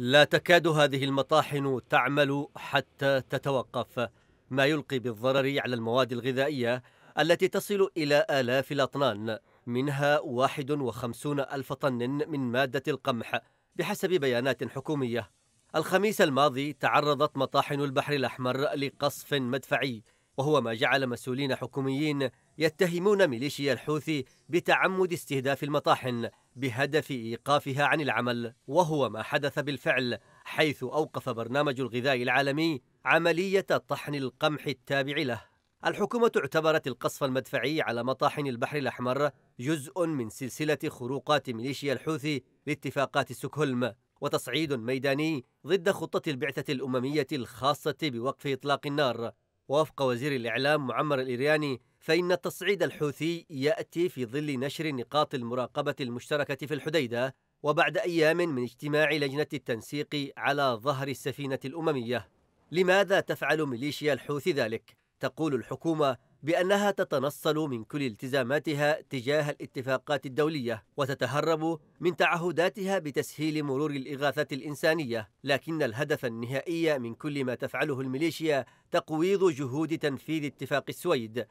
لا تكاد هذه المطاحن تعمل حتى تتوقف ما يلقي بالضرر على المواد الغذائية التي تصل إلى آلاف الأطنان منها 51 ألف طن من مادة القمح بحسب بيانات حكومية الخميس الماضي تعرضت مطاحن البحر الأحمر لقصف مدفعي وهو ما جعل مسؤولين حكوميين يتهمون ميليشيا الحوثي بتعمد استهداف المطاحن بهدف ايقافها عن العمل وهو ما حدث بالفعل حيث اوقف برنامج الغذاء العالمي عمليه طحن القمح التابع له الحكومه اعتبرت القصف المدفعي على مطاحن البحر الاحمر جزء من سلسله خروقات ميليشيا الحوثي لاتفاقات ستوكهولم وتصعيد ميداني ضد خطه البعثه الامميه الخاصه بوقف اطلاق النار ووفق وزير الاعلام معمر الارياني فإن التصعيد الحوثي يأتي في ظل نشر نقاط المراقبة المشتركة في الحديدة وبعد أيام من اجتماع لجنة التنسيق على ظهر السفينة الأممية لماذا تفعل ميليشيا الحوثي ذلك؟ تقول الحكومة بأنها تتنصل من كل التزاماتها تجاه الاتفاقات الدولية وتتهرب من تعهداتها بتسهيل مرور الإغاثة الإنسانية لكن الهدف النهائي من كل ما تفعله الميليشيا تقويض جهود تنفيذ اتفاق السويد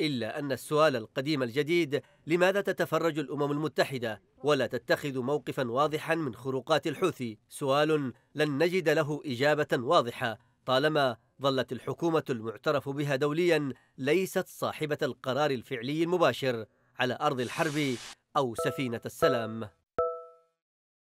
إلا أن السؤال القديم الجديد لماذا تتفرج الأمم المتحدة ولا تتخذ موقفا واضحا من خروقات الحوثي سؤال لن نجد له إجابة واضحة طالما ظلت الحكومة المعترف بها دوليا ليست صاحبة القرار الفعلي المباشر على أرض الحرب أو سفينة السلام